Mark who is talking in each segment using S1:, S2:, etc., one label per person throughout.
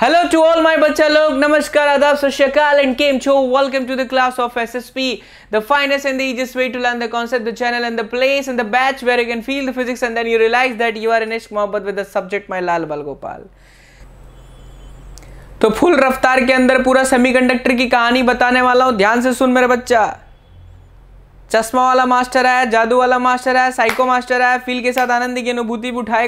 S1: Hello to all my बच्चा लोग नमस्कार आदाब सत्यकाल एंड केम छो welcome to the class of SSP the finest and the easiest way to learn the concept the channel and the place and the batch where you can feel the physics and then you realize that you are in इश्क मोहब्बत with the subject my Lal Bal Gopal तो full रफ्तार के अंदर पूरा semiconductor की कहानी बताने वाला हूं ध्यान से सुन मेरे बच्चा चश्मा वाला मास्टर है जादू वाला मास्टर है साइको मास्टर है फील के साथ आनंद की अनुभूति भी उठाए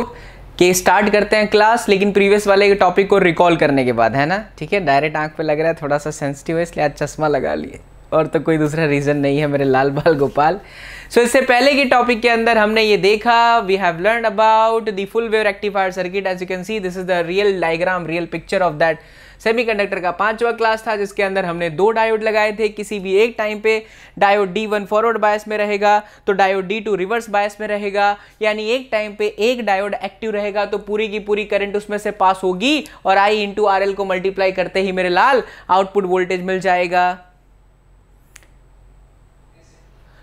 S1: कि स्टार्ट करते हैं क्लास लेकिन प्रीवियस वाले के टॉपिक को रिकॉल करने के बाद है ना ठीक है डायरेक्ट आंख पे लग रहा है थोड़ा सा सेंसिटिव है इसलिए आज चश्मा लगा लिए और तो कोई दूसरा रीज़न नहीं है मेरे लाल बाल गोपाल सो so, इससे पहले के टॉपिक के अंदर हमने ये देखा we have learn about the full wave rectifier circuit as you can see this is the real diagram real picture of that semiconductor का पांचवा क्लास था जिसके अंदर हमने दो डायोड लगाए थे किसी भी एक टाइम पे diode D one forward bias में रहेगा तो diode D two reverse bias में रहेगा यानी एक टाइम पे एक डायोड एक्टिव रहेगा तो पूरी की पूरी करंट उसमें से पास होगी और आई इंटू आर को मल्टीप्लाई करते ही मेरे लाल आउटपुट वोल्टेज मिल जाएगा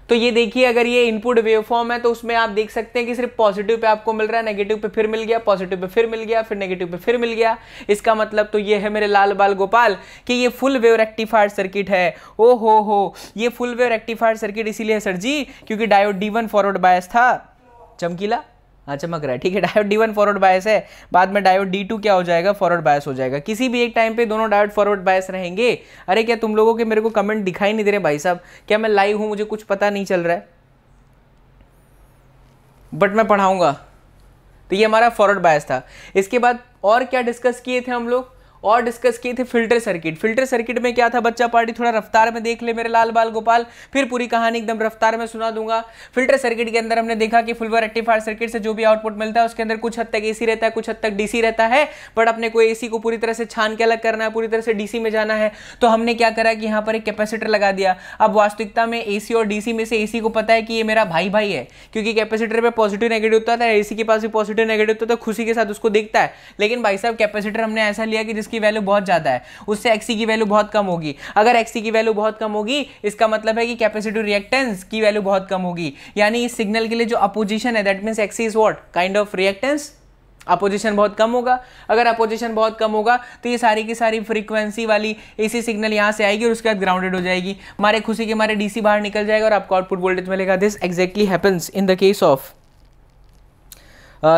S1: तो ये देखिए अगर ये इनपुट वेव फॉर्म है तो उसमें आप देख सकते हैं कि सिर्फ पॉजिटिव पे आपको मिल रहा है नेगेटिव पे फिर मिल गया पॉजिटिव पे फिर मिल गया फिर नेगेटिव पे फिर मिल गया इसका मतलब तो ये है मेरे लाल बाल गोपाल कि ये फुल वेव रेक्टिफायर सर्किट है ओ हो हो ये फुल वेव रेक्टिफायर सर्किट इसीलिए है सर जी क्योंकि डायोड डी फॉरवर्ड बायस था चमकीला हाँ, चमक रहा है ठीक है diode D one forward bias है बाद में डायोड डी टू क्या हो जाएगा फॉरवर्ड बायस हो जाएगा किसी भी एक टाइम पे दोनों डायोड फॉरवर्ड बायस रहेंगे अरे क्या तुम लोगों के मेरे को कमेंट दिखाई नहीं दे रहे भाई साहब क्या मैं लाइव हूं मुझे कुछ पता नहीं चल रहा है बट मैं पढ़ाऊंगा तो ये हमारा फॉरवर्ड बायस था इसके बाद और क्या डिस्कस किए थे हम लोग और डिस्कस की थी फिल्टर सर्किट फिल्टर सर्किट में क्या था बच्चा पार्टी थोड़ा रफ्तार में देख ले मेरे लाल बाल गोपाल फिर पूरी कहानी एकदम रफ्तार में सुना दूंगा फिल्टर सर्किट के अंदर हमने देखा कि फुलवर रेक्टिफायर सर्किट से जो भी आउटपुट मिलता है उसके अंदर कुछ हद तक एसी रहता है कुछ हद तक डीसी रहता है बट अपने को एसी को पूरी तरह से छान के अलग करना है पूरी तरह से डीसी में जाना है तो हमने क्या करा कि यहाँ पर एक कैपेसिटर लगा दिया अब वास्तविकता में एसी और डीसी में से एसी को पता है कि ये मेरा भाई भाई है क्योंकि कैपेसिटर पर पॉजिटिव नेगेटिव होता था एसी के पास भी पॉजिटिव नेगेटिव होता था खुशी के साथ उसको देखता है लेकिन भाई साहब कैपेसिटर हमने ऐसा लिया कि जिस इसकी वैल्यू बहुत ज़्यादा है उससे एक्सी की वैल्यू बहुत कम होगी अगर एक्सी की वैल्यू बहुत कम होगी इसका मतलब है कि कैपेसिटी रिएक्टेंस की वैल्यू बहुत कम होगी यानी इस सिग्नल के लिए जो अपोजिशन है that means XC is what kind of reactance opposition बहुत कम होगा अगर अपोजिशन बहुत कम होगा तो ये सारी की सारी फ्रीक्वेंसी वाली एसी सिग्नल यहाँ से आएगी और उसके बाद ग्राउंडेड हो जाएगी मारे खुशी के मारे डीसी बाहर निकल जाएगा और आपको आउटपुट वोल्टेज मिलेगा this exactly happens in the case of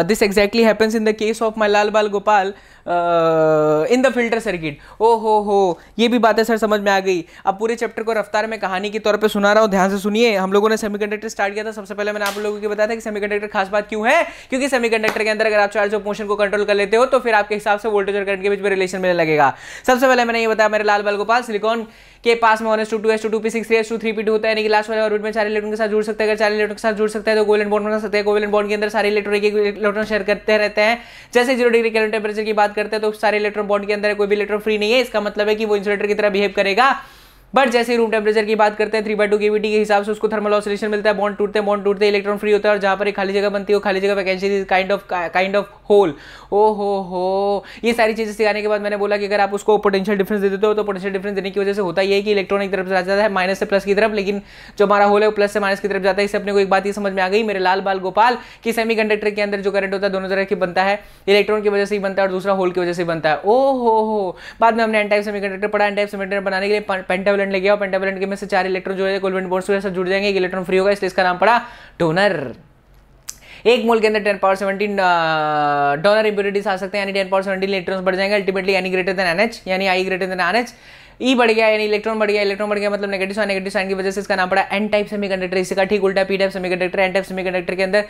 S1: this exactly happens in the case of my Lal Bal Gopal in the filter circuit ओ हो हो ये भी बातें सर समझ में आ गई अब पूरे चैप्टर को रफ्तार में कहानी के तौर पर सुना रहा हूँ ध्यान से सुनिए हम लोगों ने सेमीकंडक्टर स्टार्ट किया था सबसे पहले मैंने आप लोगों को बताया था कि सेमीकंडक्टर खास बात क्यों है क्योंकि सेमीकंडक्टर के अंदर अगर आप चार्ज ऑफ मोशन को कंट्रोल कर लेते हो तो फिर आपके हिसाब से वोल्टेज और करंट के बीच में रिलेशन मिलने लगेगा सबसे पहले मैंने ये बताया मेरे लाल बाल गोपाल सिलिकॉन के पास में s two two s two two p six s two three p two होता है यानी कि लास्ट वाले ऑर्बिट में चार इलेक्ट्रॉन के साथ जुड़ सकते हैं अगर चार इलेक्ट्रॉन के साथ जुड़ सकते हैं तो गोल्डन बॉन्ड बना सकते हैं गोल्डन बॉन्ड के अंदर सारे इलेक्ट्रॉन के इलेक्ट्रॉन शेयर करते रहते हैं जैसे जीरो डिग्री कैलन टेम्परेचर की बात करते हैं तो सारे इलेक्ट्रॉन बॉन्ड के अंदर कोई भी इलेक्ट्रॉन फ्री नहीं है इसका मतलब है कि वो इंसुलेटर की तरह बिहेव करेगा बट जैसे रूम टेम्परेचर की बात करते हैं थ्री बाई टू के के हिसाब से उसको थर्मल ऑसिलेशन मिलता है बॉन्ड टूटते हैं बॉन्ड टूटते इलेक्ट्रॉन फ्री होता है और जहाँ पर एक खाली जगह बनती हो खाली जगह vacancy kind of kind of hole ओ हो हो ये सारी चीज़ें सिखाने के बाद मैंने बोला कि अगर आप उसको पोटेंशियल डिफरेंस दे देते हो तो पोटेंशियल डिफरेंस देने की वजह से होता यह है कि इलेक्ट्रॉन एक तरफ से जाता है माइनस से प्लस की तरफ लेकिन जो हमारा होल है वो प्लस से माइनस की तरफ जाता है इससे अपने को एक बात ही समझ में आ गई मेरे लाल बाल गोपाल कि सेमी कंडक्टर के अंदर जो करंट होता है दोनों तरह की बनता है इलेक्ट्रॉन की वजह से ही बनता है और दूसरा होल की वजह से बनता है ओ हो हो बाद में हमने एन टाइप सेमी कंडक्टर पढ़ा एन टाइप सेमी कंडक्टर बनाने के लिए पेंटावल पेंटावलेंट ले गया और पेंटावलेंट के में से चार इलेक्ट्रॉन जो है कोलवेंट बोर्ड से जुड़ जाएंगे एक इलेक्ट्रॉन फ्री होगा इसलिए इसका नाम पड़ा डोनर एक मोल के अंदर ten power seventeen donor impurities आ सकते हैं यानी टेन पावर सेवेंटीन इलेक्ट्रॉन बढ़ जाएंगे अल्टीमेटली यानी ग्रेटर देन एनएच यानी I greater than NH E बढ़ गया यानी इलेक्ट्रॉन बढ़ गया इलेक्ट्रॉन बढ़ गया मतलब नेगेटिव साइन नेगेटिव साइन की वजह से इसका नाम पड़ा एन टाइप सेमी कंडक्टर इसका ठीक उल्टा P type semiconductor N type semiconductor के अंदर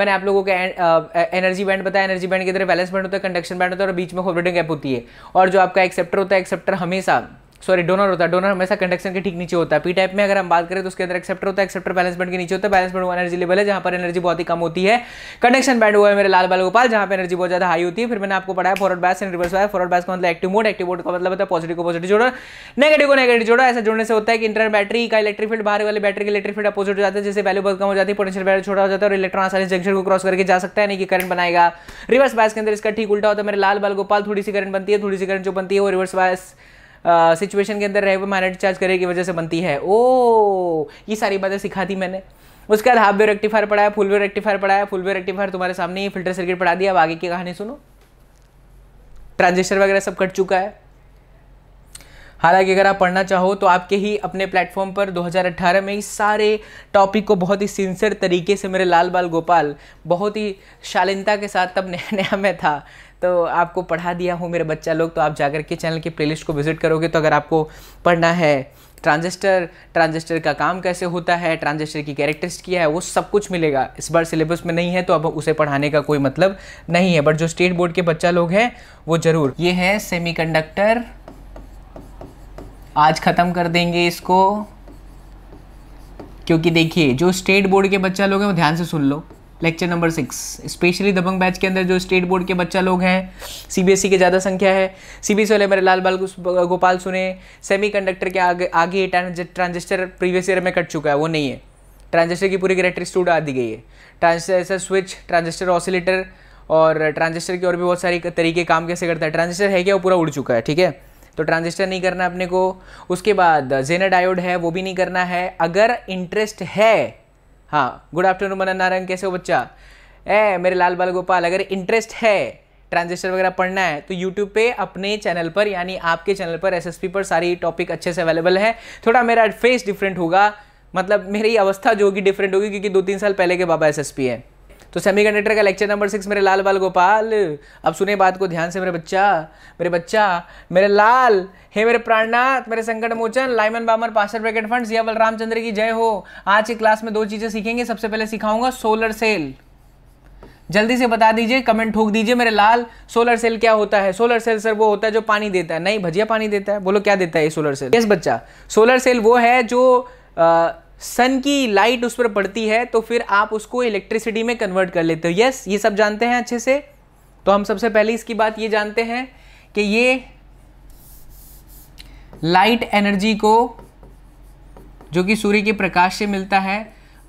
S1: मैंने आप लोगों को एनर्जी बैंड बताया एनर्जी बैंड के अंदर बैलेंस बैंड होता है कंडक्शन बैंड होता है और बीच में होल्डिंग गैप होती है और जो आपका एक्सेप्टर होता है एक्सेप्टर हमेशा सॉरी डोनर होता है डोनर हमेशा कंडक्शन के ठीक नीचे होता है पी टाइप में अगर हम बात करें तो उसके अंदर एक्सेप्टर होता है एक्सेप्टर बैलेंस बैंड के नीचे होता है बैलेंस बैंड वो एनर्जी लेवल है जहाँ पर एनर्जी बहुत ही कम होती है कंडक्शन बैंड हुआ है मेरे लाल बाल गोपाल जहाँ पर एनर्जी बहुत ज्यादा हाई होती है फिर मैंने आपको पढ़ाया forward bias and reverse bias forward bias का मतलब एक्टिव मोड एक्टिव मोड का मतलब होता है पॉजिटिव को पॉजिटिव जोड़ा नेगेटिव को नेगेटिव जोड़ा ऐसा जोड़ने से होता है कि इंटर बैटरी का इलेक्ट्रिक फील्ड बाहर वाले बैटरी के इलेक्ट्रिक फील्ड अपोजिट हो जाता है जैसे वैल्यू बहुत कम हो जाती है पोटेंशियल बैटरी छोटा हो जाता है और इलेक्ट्रॉन आसानी जंक्शन को क्रॉस करके जा सकता है नहीं कि करंट बनाएगा रिवर्स बैस के अंदर इसका ठीक उल्टा होता है मेरे लाल बाल गोपाल थोड़ी सी करंट बनती है थोड़ी सी करंट जो बनती है वो रिवर्स बैस सिचुएशन के अंदर रहे हुए माइनर चार्ज करे की वजह से बनती है ओ ये सारी बातें सिखा दी मैंने उसके बाद हाफ वेव रेक्टिफायर पढ़ाया फुल वेव रेक्टिफायर पढ़ाया फुल वेव रेक्टिफायर तुम्हारे सामने ही फिल्टर सर्किट पढ़ा दिया अब आगे की कहानी सुनो ट्रांजिस्टर वगैरह सब कट चुका है हालांकि अगर आप पढ़ना चाहो तो आपके ही अपने प्लेटफॉर्म पर 2018 में इस सारे टॉपिक को बहुत ही सिंसियर तरीके से मेरे लाल बाल गोपाल बहुत ही शालीनता के साथ तब नया नया मैं था तो आपको पढ़ा दिया हो मेरे बच्चा लोग तो आप जाकर के चैनल की प्लेलिस्ट को विजिट करोगे तो अगर आपको पढ़ना है ट्रांजिस्टर ट्रांजिस्टर का काम कैसे होता है ट्रांजिस्टर की कैरेक्टरिस्ट क्या है वो सब कुछ मिलेगा इस बार सिलेबस में नहीं है तो अब उसे पढ़ाने का कोई मतलब नहीं है बट जो स्टेट बोर्ड के बच्चा लोग हैं वो ज़रूर ये है सेमीकंडक्टर आज ख़त्म कर देंगे इसको क्योंकि देखिए जो स्टेट बोर्ड के बच्चा लोग हैं वो ध्यान से सुन लो lecture number six specially Dabang batch के अंदर जो स्टेट बोर्ड के बच्चा लोग हैं सीबीएसई के ज़्यादा संख्या है सीबीएसई वाले मेरे लाल बाल गोपाल सुने सेमीकंडक्टर के आगे आगे ट्रांजिस्टर प्रीवियस ईयर में कट चुका है वो नहीं है ट्रांजिस्टर की पूरी स्टूड आ दी गई है ट्रांजिस्टर स्विच ट्रांजिस्टर ऑसिलेटर और ट्रांजिस्टर के और भी बहुत सारी तरीके काम कैसे करता है ट्रांजिस्टर है क्या वो पूरा उड़ चुका है ठीक है तो ट्रांजिस्टर नहीं करना अपने को उसके बाद जेनर डायोड है वो भी नहीं करना है अगर इंटरेस्ट है हाँ गुड आफ्टरनून मनन नारायण कैसे हो बच्चा ए मेरे लाल बाल गोपाल अगर इंटरेस्ट है ट्रांजिस्टर वगैरह पढ़ना है तो यूट्यूब पे अपने चैनल पर यानी आपके चैनल पर एसएसपी पर सारी टॉपिक अच्छे से अवेलेबल है थोड़ा मेरा फेस डिफरेंट होगा मतलब मेरी अवस्था जो होगी डिफरेंट होगी क्योंकि दो तीन साल पहले के बाबा एसएसपी है तो सेमी कंडक्टर का लेक्चर नंबर सिक्स मेरे लाल बाल गोपाल अब सुने बात को ध्यान से मेरे बच्चा मेरे बच्चा मेरे लाल हे मेरे प्राणनाथ मेरे संकट मोचन Lyman Balmer Paschen Brackett Pfund Siya Balramchandra की जय हो आज की क्लास में दो चीज़ें सीखेंगे सबसे पहले सिखाऊंगा सोलर सेल जल्दी से बता दीजिए कमेंट ठोक दीजिए मेरे लाल सोलर सेल क्या होता है सोलर सेल सर वो होता है जो पानी देता है नहीं भजिया पानी देता है बोलो क्या देता है ये सोलर सेल यस बच्चा सोलर सेल वो है जो आ, सन की लाइट उस पर पड़ती है तो फिर आप उसको इलेक्ट्रिसिटी में कन्वर्ट कर लेते हो यस ये सब जानते हैं अच्छे से तो हम सबसे पहले इसकी बात ये जानते हैं कि ये लाइट एनर्जी को जो कि सूर्य के प्रकाश से मिलता है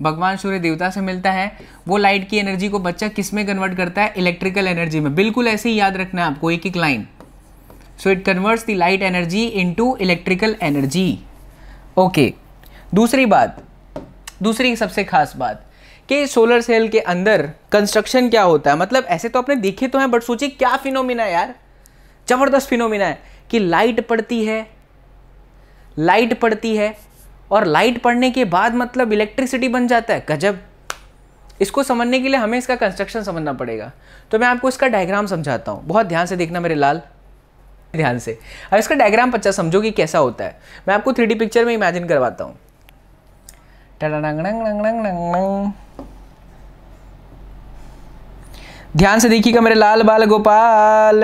S1: भगवान सूर्य देवता से मिलता है वो लाइट की एनर्जी को बच्चा किस में कन्वर्ट करता है इलेक्ट्रिकल एनर्जी में बिल्कुल ऐसे ही याद रखना है आपको एक एक line so it converts the light energy into electrical energy okay दूसरी बात दूसरी सबसे खास बात कि सोलर सेल के अंदर कंस्ट्रक्शन क्या होता है मतलब ऐसे तो आपने देखे तो हैं बट सोचिए क्या फिनोमिना है यार ज़बरदस्त फिनोमिना है कि लाइट पड़ती है लाइट पड़ती है और लाइट पड़ने के बाद मतलब इलेक्ट्रिसिटी बन जाता है गजब इसको समझने के लिए हमें इसका कंस्ट्रक्शन समझना पड़ेगा तो मैं आपको इसका डायग्राम समझाता हूँ बहुत ध्यान से देखना मेरे लाल ध्यान से अब इसका डायग्राम पच्चा समझो कि कैसा होता है मैं आपको थ्री पिक्चर में इमेजिन करवाता हूँ ध्यान से देखिएगा मेरे लाल बाल गोपाल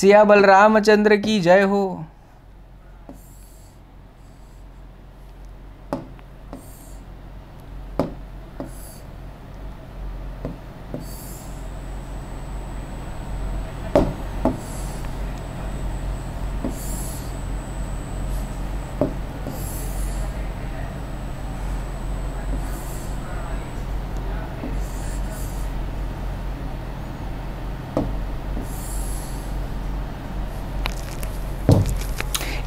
S1: सिया बल चंद्र की जय हो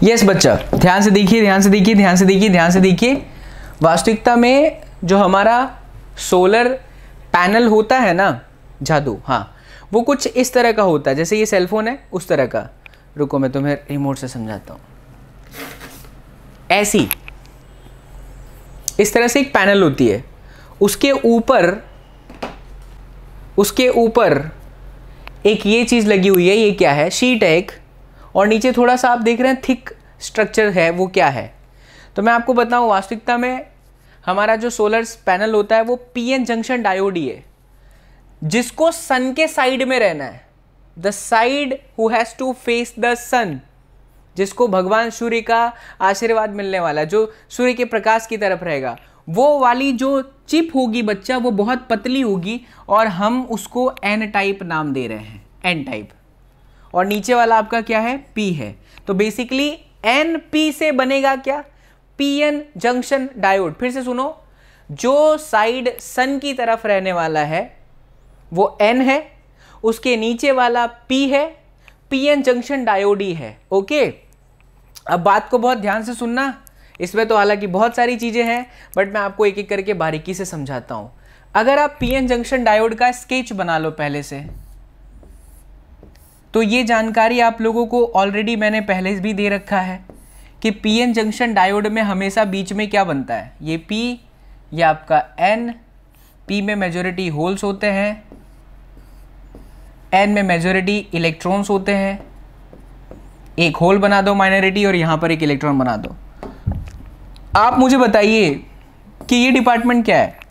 S1: यस बच्चा ध्यान से देखिए ध्यान से देखिए ध्यान से देखिए ध्यान से देखिए वास्तविकता में जो हमारा सोलर पैनल होता है ना जादू हाँ वो कुछ इस तरह का होता है जैसे ये सेलफोन है उस तरह का रुको मैं तुम्हें रिमोट से समझाता हूँ ऐसी इस तरह से एक पैनल होती है उसके ऊपर उसके ऊपर एक ये चीज़ लगी हुई है ये क्या है शीट है एक और नीचे थोड़ा सा आप देख रहे हैं थिक स्ट्रक्चर है वो क्या है तो मैं आपको बताऊँ वास्तविकता में हमारा जो सोलर पैनल होता है वो पीएन जंक्शन डायोड ही है जिसको सन के साइड में रहना है the side who has to face the sun जिसको भगवान सूर्य का आशीर्वाद मिलने वाला जो सूर्य के प्रकाश की तरफ रहेगा वो वाली जो चिप होगी बच्चा वो बहुत पतली होगी और हम उसको एन टाइप नाम दे रहे हैं एन टाइप और नीचे वाला आपका क्या है पी है तो बेसिकली एन पी से बनेगा क्या पी एन जंक्शन डायोड फिर से सुनो जो साइड सन की तरफ रहने वाला है वो एन है उसके नीचे वाला पी है पी एन जंक्शन डायोडी है ओके अब बात को बहुत ध्यान से सुनना इसमें तो हालांकि बहुत सारी चीज़ें हैं बट मैं आपको एक एक करके बारीकी से समझाता हूं अगर आप पीएन जंक्शन डायोड का स्केच बना लो पहले से तो ये जानकारी आप लोगों को ऑलरेडी मैंने पहले भी दे रखा है कि पीएन जंक्शन डायोड में हमेशा बीच में क्या बनता है ये पी या आपका एन पी में मेजोरिटी होल्स होते हैं एन में मेजोरिटी इलेक्ट्रॉन्स होते हैं एक होल बना दो माइनॉरिटी और यहां पर एक इलेक्ट्रॉन बना दो आप मुझे बताइए कि ये डिपार्टमेंट क्या है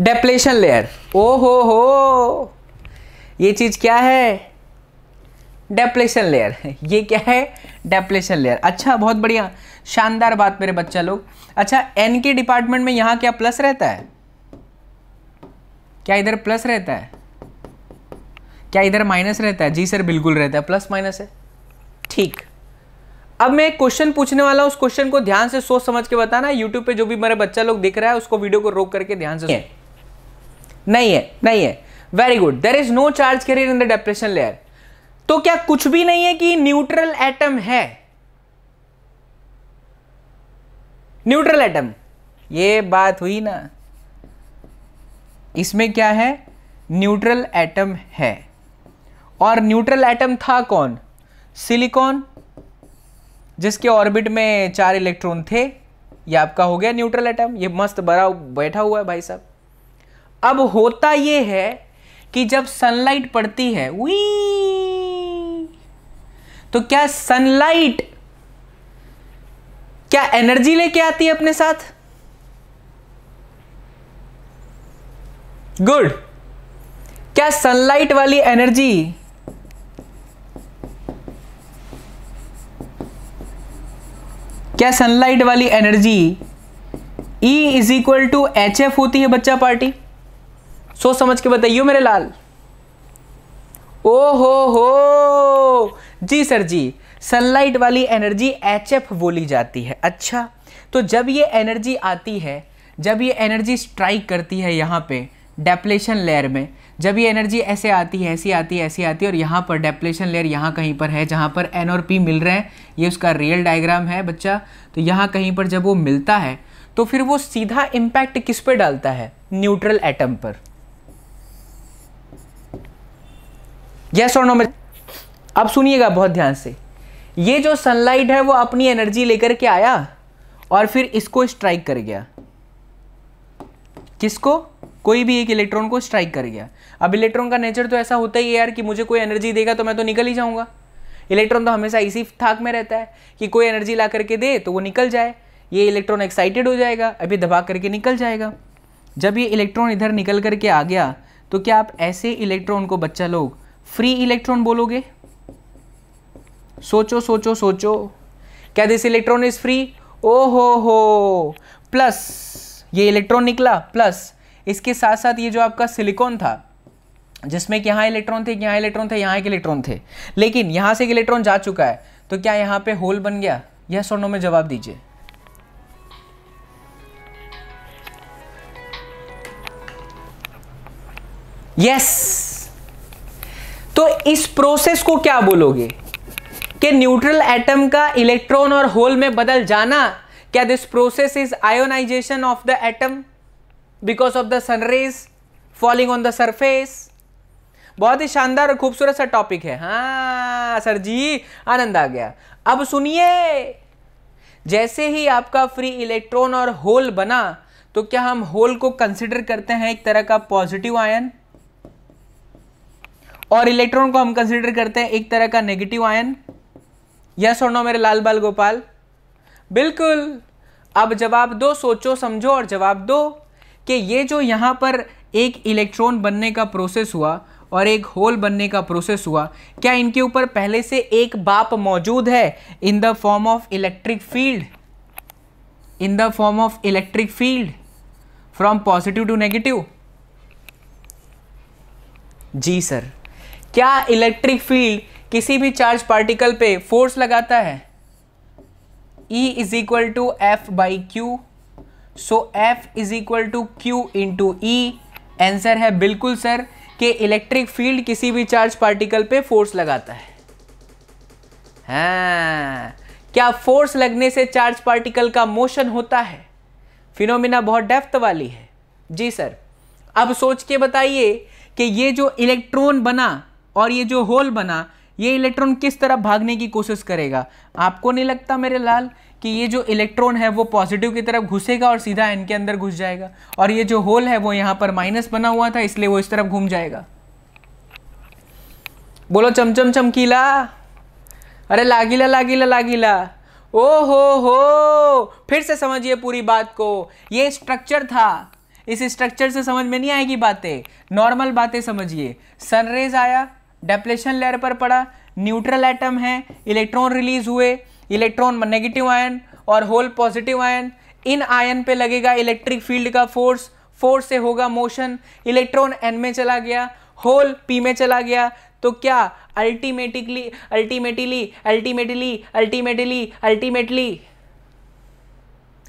S1: डेप्लेशन लेयर ओ हो हो ये चीज़ क्या है डेप्लेशन लेयर ये क्या है डेप्लेशन लेयर अच्छा बहुत बढ़िया शानदार बात मेरे बच्चा लोग अच्छा एन के डिपार्टमेंट में यहां क्या प्लस रहता है क्या इधर प्लस रहता है क्या इधर माइनस रहता है जी सर बिल्कुल रहता है प्लस माइनस है ठीक अब मैं एक क्वेश्चन पूछने वाला हूं उस क्वेश्चन को ध्यान से सोच समझ के बताना यूट्यूब पे जो भी मेरे बच्चा लोग दिख रहा है उसको वीडियो को रोक करके ध्यान से नहीं है नहीं है very good there is no charge carrier in the depletion layer तो क्या कुछ भी नहीं है कि न्यूट्रल एटम है न्यूट्रल एटम ये बात हुई ना इसमें क्या है न्यूट्रल एटम है और न्यूट्रल एटम था कौन सिलिकॉन जिसके ऑर्बिट में चार इलेक्ट्रॉन थे ये आपका हो गया न्यूट्रल एटम ये मस्त बड़ा बैठा हुआ है भाई साहब अब होता ये है कि जब सनलाइट पड़ती है वी तो क्या सनलाइट क्या एनर्जी लेके आती है अपने साथ गुड क्या सनलाइट वाली एनर्जी क्या सनलाइट वाली energy E is equal to h f होती है बच्चा पार्टी सोच समझ के बताइयो मेरे लाल ओ हो हो जी सर जी सनलाइट वाली एनर्जी एच एफ बोली जाती है अच्छा तो जब ये एनर्जी आती है जब ये एनर्जी स्ट्राइक करती है यहाँ पे डेप्लेशन लेयर में जब ये एनर्जी ऐसे आती है ऐसी आती है ऐसी आती है और यहाँ पर डेप्लेशन लेयर यहाँ कहीं पर है जहाँ पर एन और पी मिल रहे हैं ये उसका रियल डायग्राम है बच्चा तो यहाँ कहीं पर जब वो मिलता है तो फिर वो सीधा इम्पैक्ट किस पर डालता है न्यूट्रल एटम पर यस और नो में अब सुनिएगा बहुत ध्यान से ये जो सनलाइट है वो अपनी एनर्जी लेकर के आया और फिर इसको स्ट्राइक कर गया किसको कोई भी एक इलेक्ट्रॉन को स्ट्राइक कर गया अब इलेक्ट्रॉन का नेचर तो ऐसा होता ही है यार कि मुझे कोई एनर्जी देगा तो मैं तो निकल ही जाऊंगा इलेक्ट्रॉन तो हमेशा इसी थाक में रहता है कि कोई एनर्जी ला करके दे तो वो निकल जाए ये इलेक्ट्रॉन एक्साइटेड हो जाएगा अभी दबा करके निकल जाएगा जब ये इलेक्ट्रॉन इधर निकल करके आ गया तो क्या आप ऐसे इलेक्ट्रॉन को बच्चा लोग फ्री इलेक्ट्रॉन बोलोगे सोचो सोचो सोचो क्या दिस इलेक्ट्रॉन इज फ्री ओ हो हो प्लस ये इलेक्ट्रॉन निकला प्लस इसके साथ साथ ये जो आपका सिलिकॉन था जिसमें कि यहां इलेक्ट्रॉन थे यहां इलेक्ट्रॉन थे यहां एक इलेक्ट्रॉन थे लेकिन यहां से इलेक्ट्रॉन जा चुका है तो क्या यहां पे होल बन गया यह सोनो में जवाब दीजिए यस yes! तो इस प्रोसेस को क्या बोलोगे कि न्यूट्रल एटम का इलेक्ट्रॉन और होल में बदल जाना क्या this process is ionization of the atom because of the sunrays falling on the surface बहुत ही शानदार और खूबसूरत सा टॉपिक है हाँ सर जी आनंद आ गया अब सुनिए जैसे ही आपका फ्री इलेक्ट्रॉन और होल बना तो क्या हम होल को कंसिडर करते हैं एक तरह का पॉजिटिव आयन और इलेक्ट्रॉन को हम कंसिडर करते हैं एक तरह का नेगेटिव आयन यस और नो मेरे लाल बाल गोपाल बिल्कुल अब जवाब दो सोचो समझो और जवाब दो कि ये जो यहाँ पर एक इलेक्ट्रॉन बनने का प्रोसेस हुआ और एक होल बनने का प्रोसेस हुआ क्या इनके ऊपर पहले से एक बाप मौजूद है in the form of electric field in the form of electric field from positive to negative जी सर क्या इलेक्ट्रिक फील्ड किसी भी चार्ज पार्टिकल पे फोर्स लगाता है E is equal to f by q so f is equal to q into e answer है बिल्कुल sir कि इलेक्ट्रिक फील्ड किसी भी चार्ज पार्टिकल पे फोर्स लगाता है हाँ क्या फोर्स लगने से चार्ज पार्टिकल का मोशन होता है फिनोमिना बहुत डेफ्थ वाली है जी सर अब सोच के बताइए कि ये जो इलेक्ट्रॉन बना और ये जो होल बना ये इलेक्ट्रॉन किस तरफ भागने की कोशिश करेगा आपको नहीं लगता मेरे लाल कि ये जो इलेक्ट्रॉन है वो पॉजिटिव की तरफ घुसेगा और सीधा एन के अंदर घुस जाएगा और ये जो होल है वो यहाँ पर माइनस बना हुआ था इसलिए वो इस तरफ घूम जाएगा बोलो चमचम चमकीला अरे लागीला लागीला लागीला ओ हो हो फिर से समझिए पूरी बात को ये स्ट्रक्चर था इस स्ट्रक्चर से समझ में नहीं आएगी बातें नॉर्मल बातें समझिए सनरेज आया डेप्लेशन लेयर पर पड़ा न्यूट्रल एटम है इलेक्ट्रॉन रिलीज हुए इलेक्ट्रॉन नेगेटिव आयन और होल पॉजिटिव आयन इन आयन पे लगेगा इलेक्ट्रिक फील्ड का फोर्स फोर्स से होगा मोशन इलेक्ट्रॉन एन में चला गया होल पी में चला गया तो क्या ultimately ultimately ultimately ultimately ultimately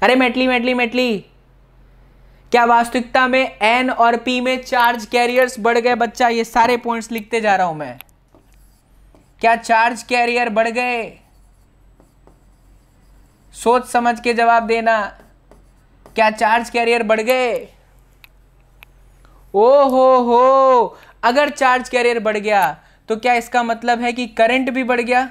S1: अरे मेटली मेटली मेटली क्या वास्तविकता में एन और पी में चार्ज कैरियर्स बढ़ गए बच्चा ये सारे पॉइंट्स लिखते जा रहा हूं मैं क्या चार्ज कैरियर बढ़ गए सोच समझ के जवाब देना क्या चार्ज कैरियर बढ़ गए ओ हो हो अगर चार्ज कैरियर बढ़ गया तो क्या इसका मतलब है कि करंट भी बढ़ गया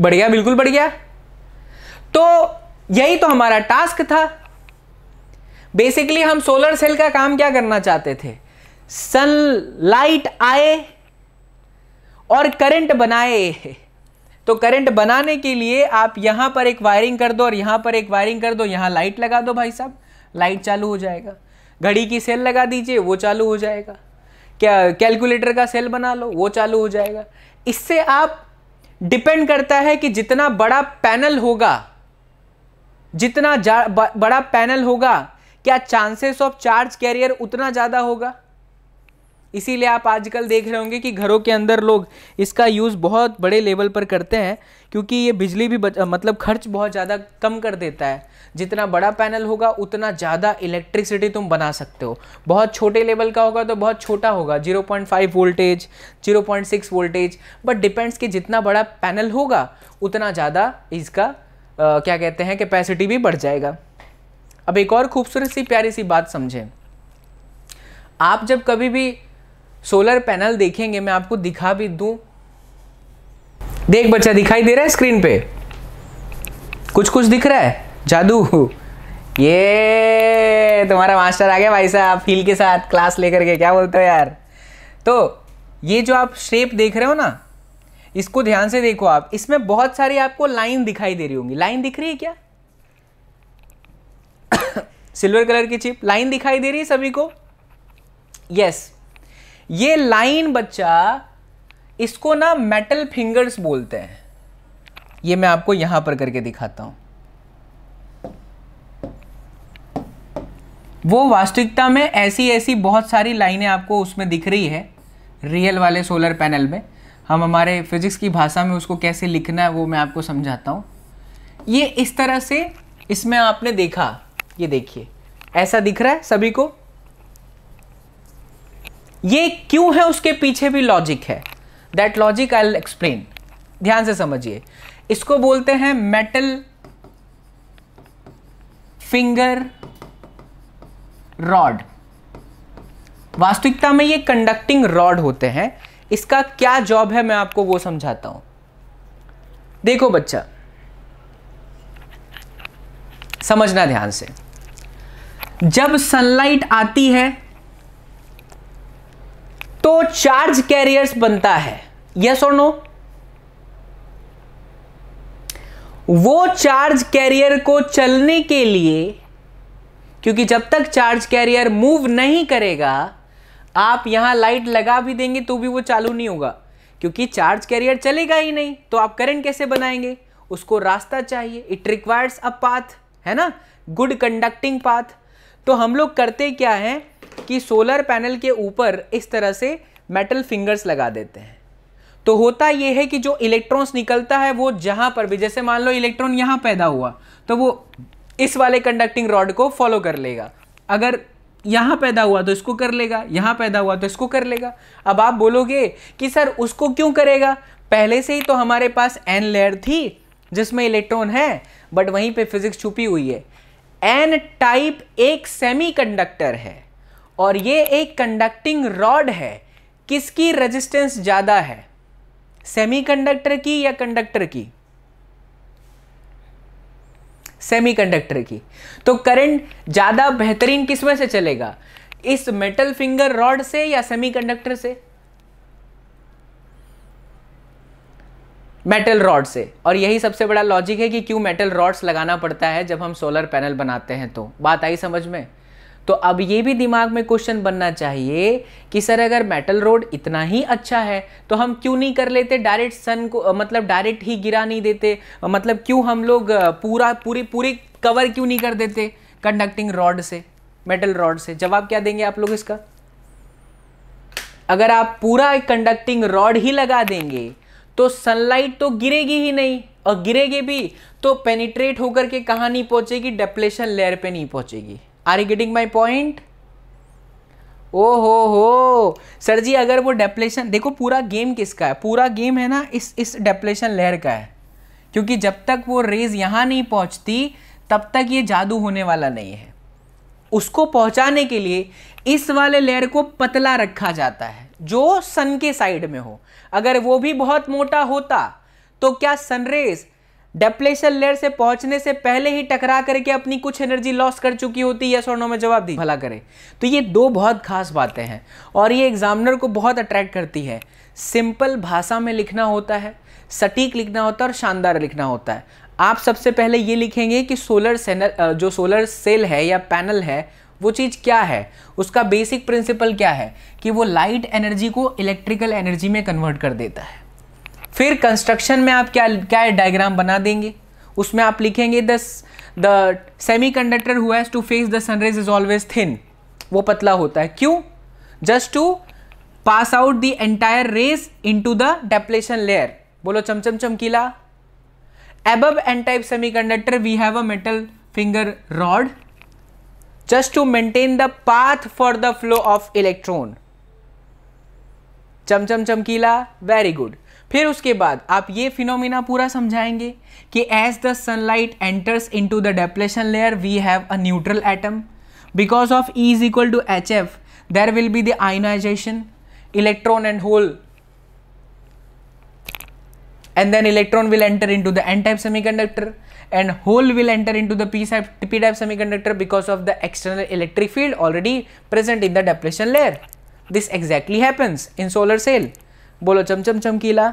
S1: बढ़ गया बिल्कुल बढ़ गया तो यही तो हमारा टास्क था बेसिकली हम सोलर सेल का काम क्या करना चाहते थे सनलाइट आए और करंट बनाए तो करंट बनाने के लिए आप यहां पर एक वायरिंग कर दो और यहां पर एक वायरिंग कर दो यहां लाइट लगा दो भाई साहब लाइट चालू हो जाएगा घड़ी की सेल लगा दीजिए वो चालू हो जाएगा क्या कैलकुलेटर का सेल बना लो वो चालू हो जाएगा इससे आप डिपेंड करता है कि जितना बड़ा पैनल होगा जितना बड़ा पैनल होगा क्या चांसेस ऑफ चार्ज कैरियर उतना ज़्यादा होगा इसीलिए आप आजकल देख रहे होंगे कि घरों के अंदर लोग इसका यूज़ बहुत बड़े लेवल पर करते हैं क्योंकि ये बिजली भी बच, मतलब खर्च बहुत ज़्यादा कम कर देता है जितना बड़ा पैनल होगा उतना ज़्यादा इलेक्ट्रिसिटी तुम बना सकते हो बहुत छोटे लेवल का होगा तो बहुत छोटा होगा 0.5 वोल्टेज 0.6 वोल्टेज बट डिपेंड्स कि जितना बड़ा पैनल होगा उतना ज़्यादा इसका क्या कहते हैं कैपेसिटी भी बढ़ जाएगा अब एक और खूबसूरत सी प्यारी सी बात समझें आप जब कभी भी सोलर पैनल देखेंगे मैं आपको दिखा भी दूं देख बच्चा दिखाई दे रहा है स्क्रीन पे कुछ कुछ दिख रहा है जादू ये तुम्हारा मास्टर आ गया भाई साहब फील के साथ क्लास लेकर के क्या बोलते हो यार तो ये जो आप शेप देख रहे हो ना इसको ध्यान से देखो आप इसमें बहुत सारी आपको लाइन दिखाई दे रही होंगी लाइन दिख रही है क्या सिल्वर कलर की चिप लाइन दिखाई दे रही है सभी को यस yes. ये लाइन बच्चा इसको ना मेटल फिंगर्स बोलते हैं ये मैं आपको यहां पर करके दिखाता हूं वो वास्तविकता में ऐसी ऐसी बहुत सारी लाइनें आपको उसमें दिख रही है रियल वाले सोलर पैनल में हम हमारे फिजिक्स की भाषा में उसको कैसे लिखना है वो मैं आपको समझाता हूँ ये इस तरह से इसमें आपने देखा ये देखिए ऐसा दिख रहा है सभी को ये क्यों है उसके पीछे भी लॉजिक है दैट लॉजिक आई एक्सप्लेन ध्यान से समझिए इसको बोलते हैं मेटल फिंगर रॉड वास्तविकता में ये कंडक्टिंग रॉड होते हैं इसका क्या जॉब है मैं आपको वो समझाता हूं देखो बच्चा समझना ध्यान से जब सनलाइट आती है तो चार्ज कैरियर्स बनता है यस और नो वो चार्ज कैरियर को चलने के लिए क्योंकि जब तक चार्ज कैरियर मूव नहीं करेगा आप यहाँ लाइट लगा भी देंगे तो भी वो चालू नहीं होगा क्योंकि चार्ज कैरियर चलेगा ही नहीं तो आप करंट कैसे बनाएंगे उसको रास्ता चाहिए इट रिक्वायर्स अ पाथ है ना गुड कंडक्टिंग पाथ तो हम लोग करते क्या है कि सोलर पैनल के ऊपर इस तरह से मेटल फिंगर्स लगा देते हैं तो होता यह है कि जो इलेक्ट्रॉन्स निकलता है वो जहां पर भी जैसे मान लो इलेक्ट्रॉन यहां पैदा हुआ तो वो इस वाले कंडक्टिंग रॉड को फॉलो कर लेगा अगर यहां पैदा हुआ तो इसको कर लेगा यहां पैदा हुआ तो इसको कर लेगा अब आप बोलोगे कि सर उसको क्यों करेगा पहले से ही तो हमारे पास एन लेयर थी जिसमें इलेक्ट्रॉन है बट वहीं पे फिजिक्स छुपी हुई है एन टाइप एक सेमीकंडक्टर है और ये एक कंडक्टिंग रॉड है किसकी रेजिस्टेंस ज़्यादा है सेमीकंडक्टर की या कंडक्टर की सेमीकंडक्टर की तो करंट ज़्यादा बेहतरीन किसमें से चलेगा इस मेटल फिंगर रॉड से या सेमीकंडक्टर से मेटल रॉड से और यही सबसे बड़ा लॉजिक है कि क्यों मेटल रॉड्स लगाना पड़ता है जब हम सोलर पैनल बनाते हैं तो बात आई समझ में तो अब ये भी दिमाग में क्वेश्चन बनना चाहिए कि सर अगर मेटल रोड इतना ही अच्छा है तो हम क्यों नहीं कर लेते डायरेक्ट सन को मतलब डायरेक्ट ही गिरा नहीं देते मतलब क्यों हम लोग पूरा पूरी पूरी कवर क्यों नहीं कर देते कंडक्टिंग रॉड से मेटल रॉड से जवाब क्या देंगे आप लोग इसका अगर आप पूरा एक कंडक्टिंग रॉड ही लगा देंगे तो सनलाइट तो गिरेगी ही नहीं और गिरेगी भी तो पेनिट्रेट होकर के कहाँ नहीं पहुंचेगी डेप्लेशन लेयर पे नहीं पहुंचेगी are you getting my point ओ हो हो सर जी अगर वो डेप्लेशन देखो पूरा गेम किसका है पूरा गेम है ना इस इस डेप्लेशन लहर का है क्योंकि जब तक वो रेज यहाँ नहीं पहुँचती तब तक ये जादू होने वाला नहीं है उसको पहुंचाने के लिए इस वाले लेयर को पतला रखा जाता है जो सन के साइड में हो अगर वो भी बहुत मोटा होता तो क्या सनरेज डेप्लेशन लेयर से पहुंचने से पहले ही टकरा करके अपनी कुछ एनर्जी लॉस कर चुकी होती है स्वर्णों में जवाब दी भला करे तो ये दो बहुत खास बातें हैं और ये एग्जामिनर को बहुत अट्रैक्ट करती है सिंपल भाषा में लिखना होता है सटीक लिखना होता है और शानदार लिखना होता है आप सबसे पहले ये लिखेंगे कि सोलर सेनल जो सोलर सेल है या पैनल है वो चीज़ क्या है उसका बेसिक प्रिंसिपल क्या है कि वो लाइट एनर्जी को इलेक्ट्रिकल एनर्जी में कन्वर्ट कर देता है फिर कंस्ट्रक्शन में आप क्या क्या डायग्राम बना देंगे उसमें आप लिखेंगे thus the semiconductor who's to face the sunrise is always thin वो पतला होता है क्यों just to pass out the entire rays into the depletion layer बोलो चमचम चमकीला एब N type semiconductor we have a metal finger rod just to maintain the path for the flow of electron चमचम चमकीला very good फिर उसके बाद आप ये फिनोमिना पूरा समझाएंगे कि as the sunlight enters into the depletion layer we have a neutral atom because of E is equal to h f there will be the ionization electron and hole and then electron will enter into the N type semiconductor and hole will enter into the P type TP type semiconductor because of the external electric field already present in the depletion layer this exactly happens in solar cell बोलो चमचम चमकीला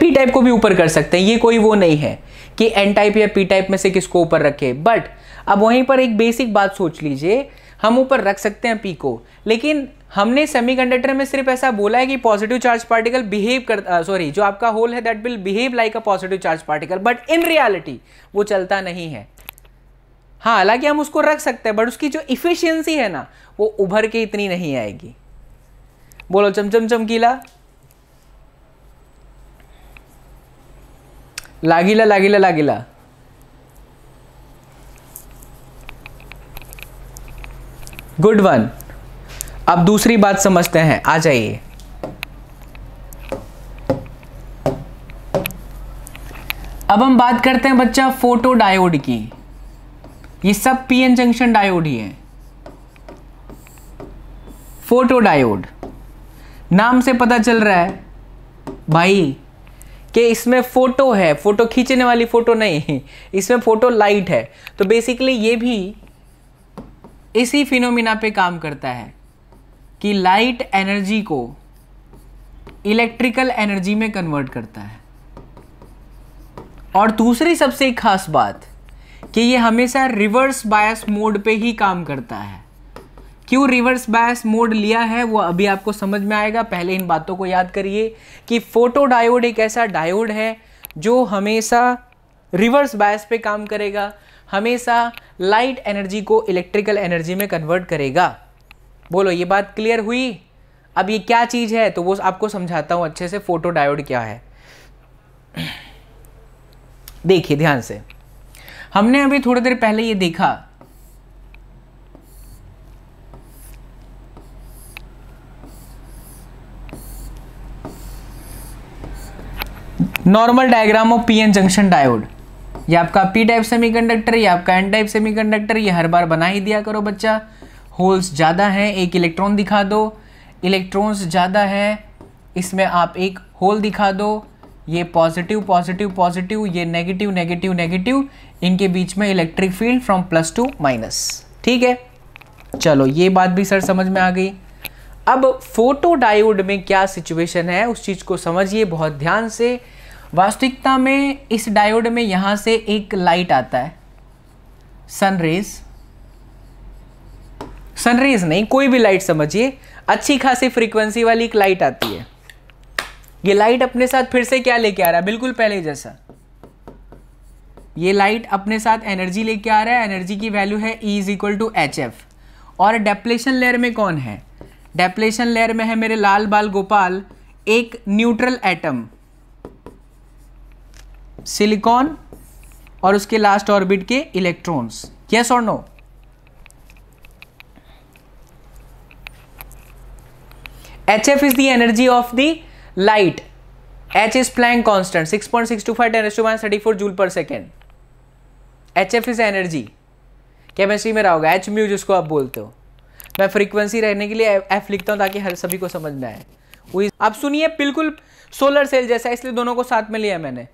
S1: P type को भी ऊपर कर सकते हैं ये कोई वो नहीं है कि एन टाइप या पी टाइप में से किसको ऊपर रखे बट अब वहीं पर एक बेसिक बात सोच लीजिए हम ऊपर रख सकते हैं पी को लेकिन हमने सेमीकंडक्टर में सिर्फ ऐसा बोला है कि पॉजिटिव चार्ज पार्टिकल बिहेव कर सॉरी जो आपका होल है that will behave like a positive charge particle but in reality वो चलता नहीं है हाँ हालांकि हम उसको रख सकते हैं बट उसकी जो इफिशियंसी है ना वो उभर के इतनी नहीं आएगी बोलो चमचम चमकीला लागिला लागिला लागिला गुड वन अब दूसरी बात समझते हैं आ जाइए अब हम बात करते हैं बच्चा फोटो डायोड की ये सब पीएन जंक्शन डायोड ही है फोटो डायोड नाम से पता चल रहा है भाई कि इसमें फ़ोटो है फ़ोटो खींचने वाली फ़ोटो नहीं इसमें फ़ोटो लाइट है तो बेसिकली ये भी इसी फिनोमिना पे काम करता है कि लाइट एनर्जी को इलेक्ट्रिकल एनर्जी में कन्वर्ट करता है और दूसरी सबसे खास बात कि ये हमेशा रिवर्स बायस मोड पे ही काम करता है क्यों रिवर्स बायस मोड लिया है वो अभी आपको समझ में आएगा पहले इन बातों को याद करिए कि फोटो डायोड एक ऐसा डायोड है जो हमेशा रिवर्स बायस पे काम करेगा हमेशा लाइट एनर्जी को इलेक्ट्रिकल एनर्जी में कन्वर्ट करेगा बोलो ये बात क्लियर हुई अब ये क्या चीज़ है तो वो आपको समझाता हूं अच्छे से फोटो डायोड क्या है देखिए ध्यान से हमने अभी थोड़ी देर पहले ये देखा normal diagram of P N junction diode ये आपका पी टाइप सेमीकंडक्टर या आपका एन टाइप सेमीकंडक्टर ये हर बार बना ही दिया करो बच्चा होल्स ज़्यादा हैं एक इलेक्ट्रॉन दिखा दो इलेक्ट्रॉन्स ज़्यादा हैं इसमें आप एक होल दिखा दो ये पॉजिटिव पॉजिटिव पॉजिटिव ये नेगेटिव नेगेटिव नेगेटिव इनके बीच में electric field from plus to minus ठीक है चलो ये बात भी सर समझ में आ गई अब फोटो डायोड में क्या सिचुएशन है उस चीज़ को समझिए बहुत ध्यान से वास्तविकता में इस डायोड में यहां से एक लाइट आता है सनरेज सनरेज नहीं कोई भी लाइट समझिए अच्छी खासी फ्रीक्वेंसी वाली एक लाइट आती है ये लाइट अपने साथ फिर से क्या लेके आ रहा है बिल्कुल पहले जैसा ये लाइट अपने साथ एनर्जी लेके आ रहा है एनर्जी की वैल्यू है E is equal to h f और डेप्लेशन लेयर में कौन है डेप्लेशन लेयर में है मेरे लाल बाल गोपाल एक न्यूट्रल एटम सिलिकॉन और उसके लास्ट ऑर्बिट के इलेक्ट्रॉन्स यस और no h f is the energy of the light h is Planck constant six point six two five ten is to minus thirty four joule per second h f is energy chemistry में रहा होगा H mu जिसको आप बोलते हो मैं frequency रहने के लिए एफ लिखता हूं ताकि हर सभी को समझ में आए अब सुनिए बिल्कुल सोलर सेल जैसा इसलिए दोनों को साथ में लिया मैंने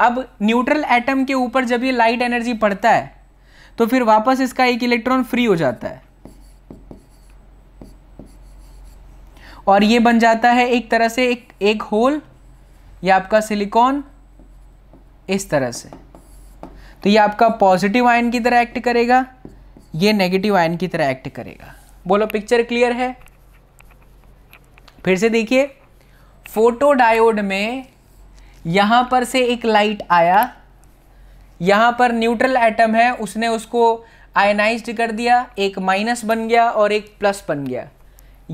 S1: अब न्यूट्रल एटम के ऊपर जब ये लाइट एनर्जी पड़ता है तो फिर वापस इसका एक इलेक्ट्रॉन फ्री हो जाता है और ये बन जाता है एक तरह से एक एक होल या आपका सिलिकॉन इस तरह से तो ये आपका पॉजिटिव आयन की तरह एक्ट करेगा ये नेगेटिव आयन की तरह एक्ट करेगा बोलो पिक्चर क्लियर है फिर से देखिए फोटोडायोड में यहाँ पर से एक लाइट आया यहाँ पर न्यूट्रल एटम है उसने उसको आयनाइज कर दिया एक माइनस बन गया और एक प्लस बन गया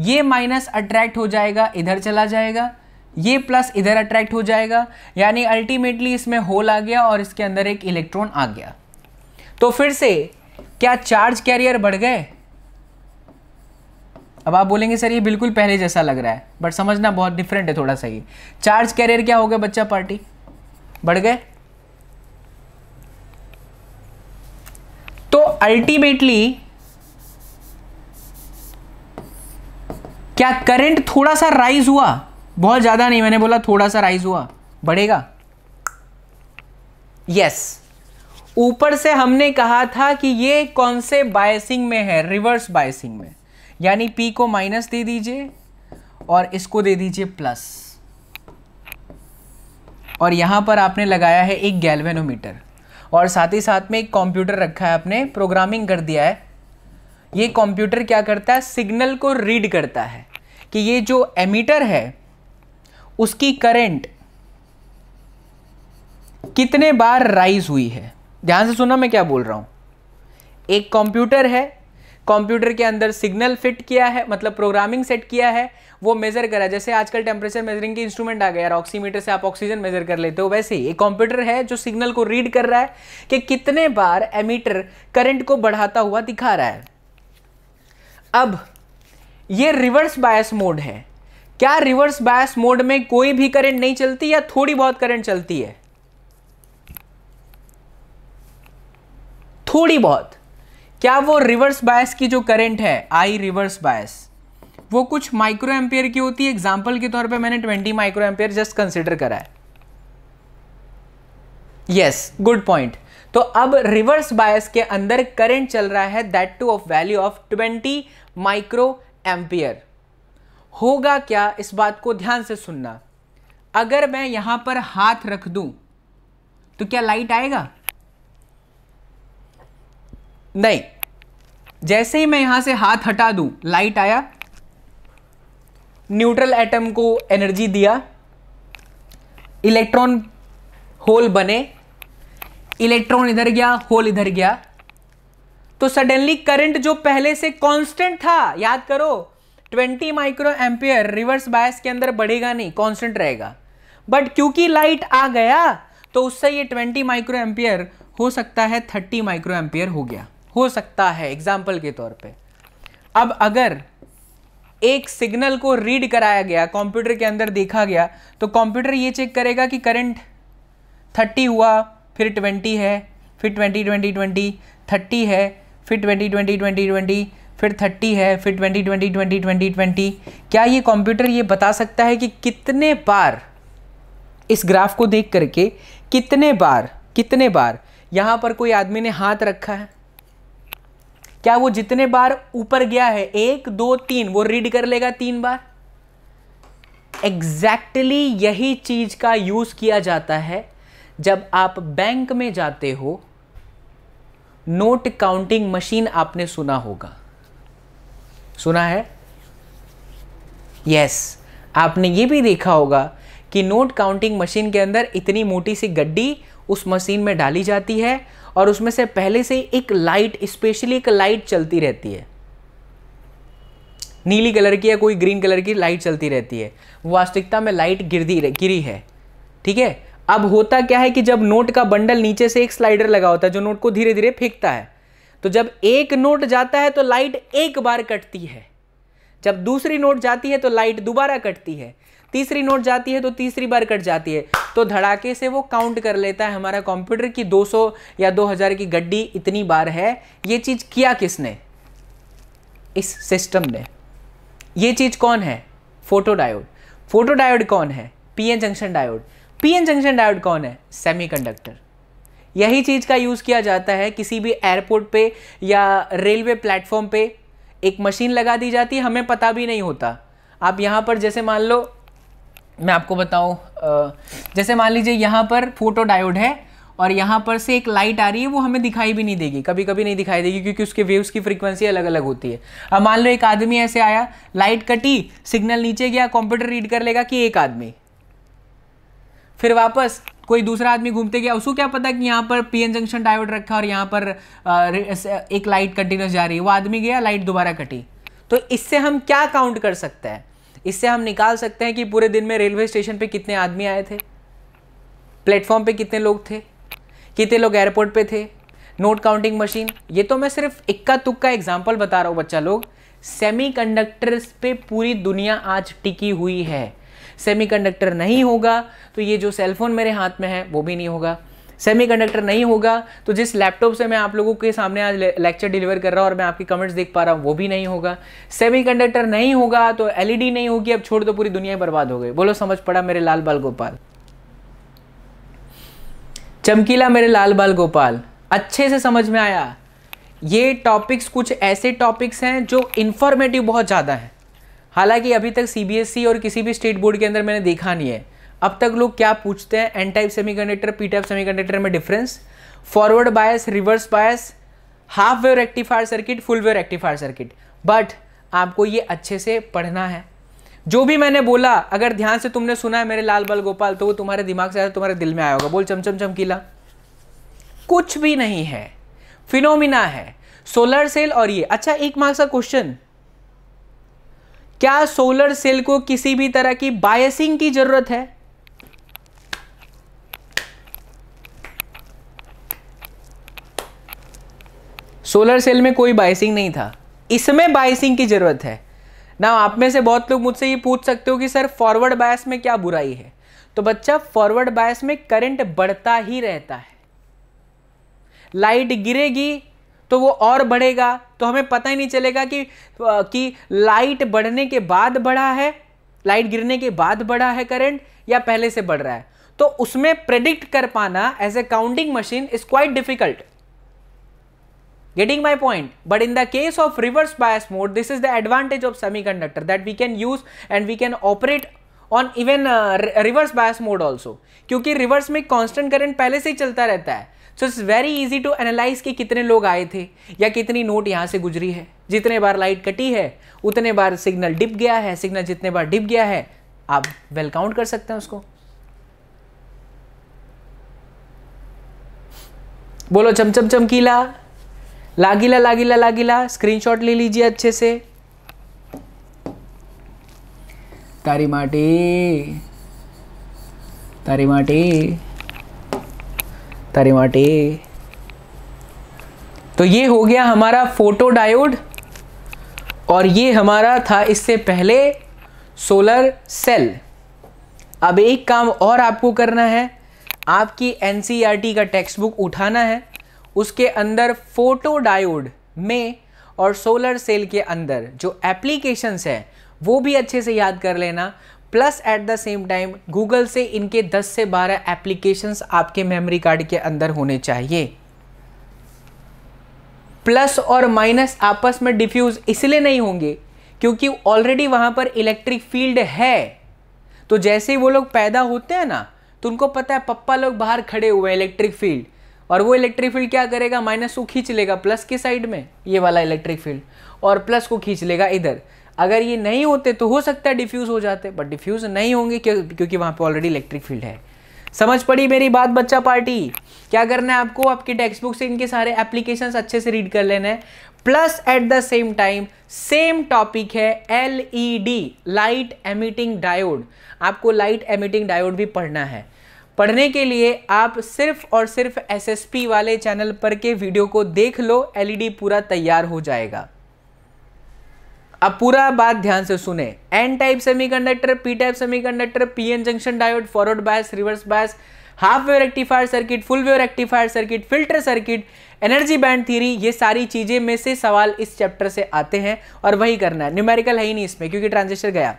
S1: ये माइनस अट्रैक्ट हो जाएगा इधर चला जाएगा ये प्लस इधर अट्रैक्ट हो जाएगा यानी अल्टीमेटली इसमें होल आ गया और इसके अंदर एक इलेक्ट्रॉन आ गया तो फिर से क्या चार्ज कैरियर बढ़ गए अब आप बोलेंगे सर ये बिल्कुल पहले जैसा लग रहा है बट समझना बहुत डिफरेंट है थोड़ा सा ये चार्ज कैरियर क्या हो गया बच्चा पार्टी बढ़ गए तो अल्टीमेटली क्या करंट थोड़ा सा राइज हुआ बहुत ज्यादा नहीं मैंने बोला थोड़ा सा राइज हुआ बढ़ेगा यस yes. ऊपर से हमने कहा था कि ये कौन से बायसिंग में है रिवर्स बायसिंग में यानी पी को माइनस दे दीजिए और इसको दे दीजिए प्लस और यहाँ पर आपने लगाया है एक गैल्वेनोमीटर और साथ ही साथ में एक कंप्यूटर रखा है आपने प्रोग्रामिंग कर दिया है ये कंप्यूटर क्या करता है सिग्नल को रीड करता है कि ये जो एमीटर है उसकी करंट कितने बार राइज हुई है ध्यान से सुना मैं क्या बोल रहा हूँ एक कंप्यूटर है कंप्यूटर के अंदर सिग्नल फिट किया है मतलब प्रोग्रामिंग सेट किया है वो मेजर करा जैसे आजकल टेम्परेचर मेजरिंग के इंस्ट्रूमेंट आ गया यार ऑक्सीमीटर से आप ऑक्सीजन मेजर कर लेते हो वैसे ही एक कंप्यूटर है जो सिग्नल को रीड कर रहा है कि कितने बार एमीटर करंट को बढ़ाता हुआ दिखा रहा है अब ये रिवर्स बायस मोड है क्या रिवर्स बायस मोड में कोई भी करंट नहीं चलती या थोड़ी बहुत करंट चलती है थोड़ी बहुत क्या वो रिवर्स बायस की जो करंट है आई रिवर्स बायस वो कुछ माइक्रो एम्पेयर की होती है एग्जाम्पल के तौर पे मैंने 20 माइक्रो एम्पेयर जस्ट कंसिडर करा है यस गुड पॉइंट तो अब रिवर्स बायस के अंदर करंट चल रहा है that too of value of 20 micro ampere होगा क्या इस बात को ध्यान से सुनना अगर मैं यहां पर हाथ रख दूं तो क्या लाइट आएगा नहीं जैसे ही मैं यहां से हाथ हटा दूं लाइट आया न्यूट्रल एटम को एनर्जी दिया इलेक्ट्रॉन होल बने इलेक्ट्रॉन इधर गया होल इधर गया तो सडनली करंट जो पहले से कांस्टेंट था याद करो 20 माइक्रो एम्पियर रिवर्स बायस के अंदर बढ़ेगा नहीं कांस्टेंट रहेगा बट क्योंकि लाइट आ गया तो उससे ये 20 माइक्रो एम्पियर हो सकता है 30 माइक्रो एम्पियर हो गया हो सकता है एग्जाम्पल के तौर पे अब अगर एक सिग्नल को रीड कराया गया कंप्यूटर के अंदर देखा गया तो कंप्यूटर ये चेक करेगा कि करंट 30 हुआ फिर 20 है फिर 20 20 20 30 है फिर 20 20 20 20 फिर 30 है फिर 20 20 20 20 20 क्या ये कंप्यूटर ये बता सकता है कि कितने बार इस ग्राफ को देख करके कितने बार कितने बार यहाँ पर कोई आदमी ने हाथ रखा है क्या वो जितने बार ऊपर गया है एक दो तीन वो रीड कर लेगा तीन बार एग्जैक्टली exactly यही चीज का यूज किया जाता है जब आप बैंक में जाते हो नोट काउंटिंग मशीन आपने सुना होगा सुना है यस yes, आपने ये भी देखा होगा कि नोट काउंटिंग मशीन के अंदर इतनी मोटी सी गड्डी उस मशीन में डाली जाती है और उसमें से पहले से एक लाइट स्पेशली एक लाइट चलती रहती है नीली कलर की या कोई ग्रीन कलर की लाइट चलती रहती है वास्तविकता में लाइट गिरदी गिरी है ठीक है अब होता क्या है कि जब नोट का बंडल नीचे से एक स्लाइडर लगा होता है जो नोट को धीरे धीरे फेंकता है तो जब एक नोट जाता है तो लाइट एक बार कटती है जब दूसरी नोट जाती है तो लाइट दोबारा कटती है तीसरी नोट जाती है तो तीसरी बार कट जाती है तो धड़ाके से वो काउंट कर लेता है हमारा कंप्यूटर की 200 या 2000 की गड्डी इतनी बार है ये चीज़ किया किसने इस सिस्टम ने ये चीज़ कौन है फोटोडायोड फोटोडायोड कौन है PN junction diode PN junction diode कौन है सेमीकंडक्टर यही चीज़ का यूज़ किया जाता है किसी भी एयरपोर्ट पे या रेलवे प्लेटफॉर्म पे एक मशीन लगा दी जाती है हमें पता भी नहीं होता आप यहां पर जैसे मान लो मैं आपको बताऊँ जैसे मान लीजिए यहाँ पर फोटो डायोड है और यहाँ पर से एक लाइट आ रही है वो हमें दिखाई भी नहीं देगी कभी कभी नहीं दिखाई देगी क्योंकि उसके वेव्स की फ्रीक्वेंसी अलग अलग होती है अब मान लो एक आदमी ऐसे आया लाइट कटी सिग्नल नीचे गया कंप्यूटर रीड कर लेगा कि एक आदमी फिर वापस कोई दूसरा आदमी घूमते गया उसको क्या पता कि यहाँ पर पी जंक्शन डायवर्ट रखा और यहाँ पर एक लाइट कंटिन्यूस जा रही है वो आदमी गया लाइट दोबारा कटी तो इससे हम क्या काउंट कर सकते हैं इससे हम निकाल सकते हैं कि पूरे दिन में रेलवे स्टेशन पे कितने आदमी आए थे प्लेटफॉर्म पे कितने लोग थे कितने लोग एयरपोर्ट पे थे नोट काउंटिंग मशीन ये तो मैं सिर्फ इक्का तुक्का एग्जाम्पल बता रहा हूँ बच्चा लोग कंडक्टर्स पे पूरी दुनिया आज टिकी हुई है कंडक्टर नहीं होगा तो ये जो सेलफोन मेरे हाथ में है वो भी नहीं होगा सेमीकंडक्टर नहीं होगा तो जिस लैपटॉप से मैं आप लोगों के सामने आज लेक्चर डिलीवर कर रहा हूँ और मैं आपकी कमेंट्स देख पा रहा हूँ वो भी नहीं होगा सेमीकंडक्टर नहीं होगा तो एलईडी e नहीं होगी अब छोड़ दो पूरी दुनिया बर्बाद हो गई बोलो समझ पड़ा मेरे लाल बाल गोपाल चमकीला मेरे लाल बाल गोपाल अच्छे से समझ में आया ये टॉपिक्स कुछ ऐसे टॉपिक्स हैं जो इन्फॉर्मेटिव बहुत ज़्यादा हैं हालांकि अभी तक सीबीएसई e और किसी भी स्टेट बोर्ड के अंदर मैंने देखा नहीं है अब तक लोग क्या पूछते हैं N type semiconductor P type conductor में difference forward bias reverse bias half wave rectifier circuit full wave rectifier circuit but आपको ये अच्छे से पढ़ना है जो भी मैंने बोला अगर ध्यान से तुमने सुना है मेरे लाल बल गोपाल तो वो तुम्हारे दिमाग से आया तुम्हारे दिल में आया होगा बोल चमचम चमकीला कुछ भी नहीं है फिनोमिना है सोलर सेल और ये अच्छा एक मार्क्स का क्वेश्चन क्या सोलर सेल को किसी भी तरह की बायसिंग की जरूरत है सोलर सेल में कोई बाइसिंग नहीं था इसमें बाइसिंग की ज़रूरत है ना आप में से बहुत लोग मुझसे ये पूछ सकते हो कि सर फॉरवर्ड बायस में क्या बुराई है तो बच्चा फॉरवर्ड बायस में करंट बढ़ता ही रहता है लाइट गिरेगी तो वो और बढ़ेगा तो हमें पता ही नहीं चलेगा कि कि लाइट बढ़ने के बाद बढ़ा है लाइट गिरने के बाद बढ़ा है करंट या पहले से बढ़ रहा है तो उसमें प्रेडिक्ट कर पाना as a counting machine is quite difficult Getting my point? But in the case of reverse bias mode, this is the advantage of semiconductor that we can use and we can operate on even reverse bias mode also क्योंकि reverse में constant current पहले से ही चलता रहता है so it's very easy to analyse कि कितने लोग आए थे या कितनी नोट यहाँ से गुजरी है जितने बार लाइट कटी है उतने बार सिग्नल डिप गया है सिग्नल जितने बार डिप गया है आप वेल काउंट कर सकते हैं उसको बोलो चमचम चमकीला लागिला लागिला लागिला स्क्रीनशॉट ले लीजिए अच्छे से तारी माटी तारी माटी तारी माटी तो ये हो गया हमारा फोटो डायोड और ये हमारा था इससे पहले सोलर सेल अब एक काम और आपको करना है आपकी एन e का टेक्स्ट बुक उठाना है उसके अंदर फोटो डायोड में और सोलर सेल के अंदर जो एप्लीकेशंस है वो भी अच्छे से याद कर लेना plus at the same time Google से इनके 10 से 12 एप्लीकेशंस आपके मेमोरी कार्ड के अंदर होने चाहिए प्लस और माइनस आपस में डिफ्यूज इसलिए नहीं होंगे क्योंकि ऑलरेडी वहां पर इलेक्ट्रिक फील्ड है तो जैसे ही वो लोग पैदा होते हैं ना तो उनको पता है पप्पा लोग बाहर खड़े हुए हैं इलेक्ट्रिक फील्ड और वो इलेक्ट्रिक फील्ड क्या करेगा माइनस को खींच लेगा प्लस की साइड में ये वाला इलेक्ट्रिक फील्ड और प्लस को खींच लेगा इधर अगर ये नहीं होते तो हो सकता है डिफ्यूज़ हो जाते बट डिफ्यूज़ नहीं होंगे क्यों, क्योंकि वहां पर ऑलरेडी इलेक्ट्रिक फील्ड है समझ पड़ी मेरी बात बच्चा पार्टी क्या करना है आपको आपकी टेक्स्ट बुक से इनके सारे एप्लीकेशन अच्छे से रीड कर लेना है plus at the same time same topic है एलईडी लाइट एमिटिंग डायोड आपको लाइट एमिटिंग डायोड भी पढ़ना है पढ़ने के लिए आप सिर्फ और सिर्फ एसएसपी वाले चैनल पर के वीडियो को देख लो एलईडी e पूरा तैयार हो जाएगा अब पूरा बात ध्यान से सुने N type semiconductor P type semiconductor PN junction diode forward bias reverse bias half wave rectifier circuit full wave rectifier circuit filter circuit energy band theory ये सारी चीज़ें में से सवाल इस चैप्टर से आते हैं और वही करना है न्यूमेरिकल है ही नहीं इसमें क्योंकि ट्रांजिस्टर गया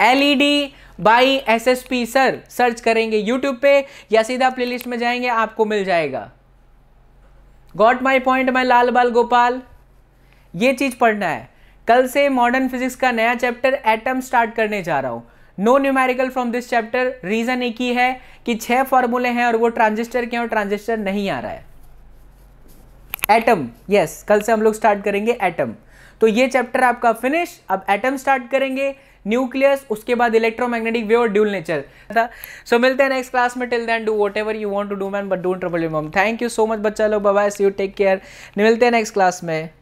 S1: LED by S S P sir search करेंगे यूट्यूब पे या सीधा प्लेलिस्ट में जाएंगे आपको मिल जाएगा गॉट माई पॉइंट माई लाल बाल गोपाल ये चीज पढ़ना है कल से मॉडर्न फिजिक्स का नया चैप्टर एटम स्टार्ट करने जा रहा हूं no numerical from this chapter reason एक ही है कि छह फॉर्मूले हैं और वो ट्रांजिस्टर के और ट्रांजिस्टर नहीं आ रहा है एटम यस yes, कल से हम लोग स्टार्ट करेंगे एटम तो ये चैप्टर आपका फिनिश अब एटम स्टार्ट करेंगे न्यूक्लियस उसके बाद इलेक्ट्रोमैग्नेटिक वेव और ड्यूल नेचर था सो मिलते हैं नेक्स्ट क्लास में till then do whatever you want to do man but don't trouble you mom thank you so much बच्चा लोग bye see you take care मिलते हैं next class में